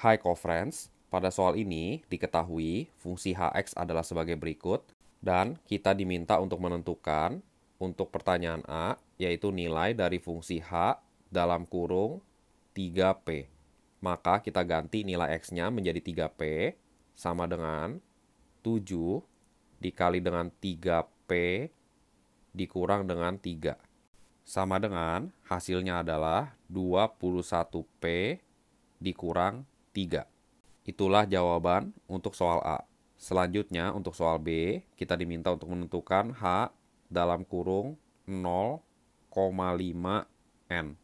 Hai friends, pada soal ini diketahui fungsi hx adalah sebagai berikut dan kita diminta untuk menentukan untuk pertanyaan A yaitu nilai dari fungsi h dalam kurung 3p. Maka kita ganti nilai x-nya menjadi 3p sama dengan 7 dikali dengan 3p dikurang dengan 3. Sama dengan hasilnya adalah 21p dikurang 3. Itulah jawaban untuk soal A. Selanjutnya untuk soal B, kita diminta untuk menentukan H dalam kurung 0,5 N.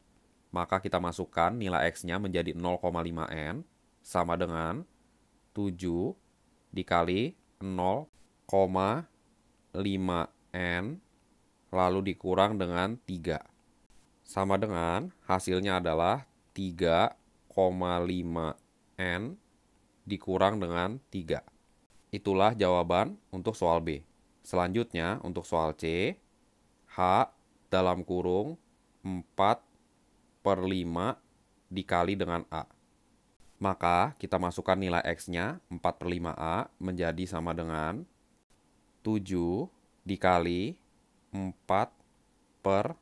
Maka kita masukkan nilai X-nya menjadi 0,5 N sama dengan 7 dikali 0,5 N lalu dikurang dengan 3. Sama dengan hasilnya adalah 3,5 N dikurang dengan 3. Itulah jawaban untuk soal B. Selanjutnya untuk soal C, H dalam kurung 4 per 5 dikali dengan A. Maka kita masukkan nilai X-nya 4 per 5A menjadi sama dengan 7 dikali 4 per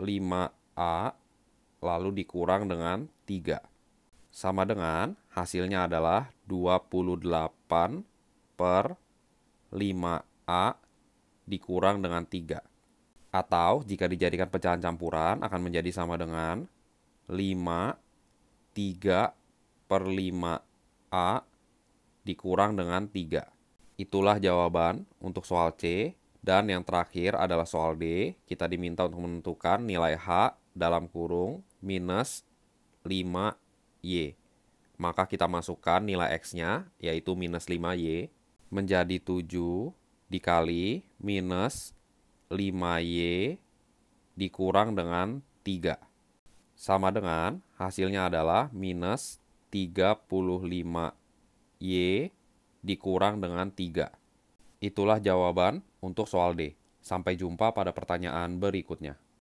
5A lalu dikurang dengan 3 sama dengan hasilnya adalah 28 per 5A dikurang dengan 3. Atau jika dijadikan pecahan campuran akan menjadi sama dengan 5 3 per 5A dikurang dengan 3. Itulah jawaban untuk soal C. Dan yang terakhir adalah soal D. Kita diminta untuk menentukan nilai H dalam kurung minus 5 Y. Maka kita masukkan nilai X-nya, yaitu minus 5Y, menjadi 7 dikali minus 5Y dikurang dengan 3. Sama dengan hasilnya adalah minus 35Y dikurang dengan 3. Itulah jawaban untuk soal D. Sampai jumpa pada pertanyaan berikutnya.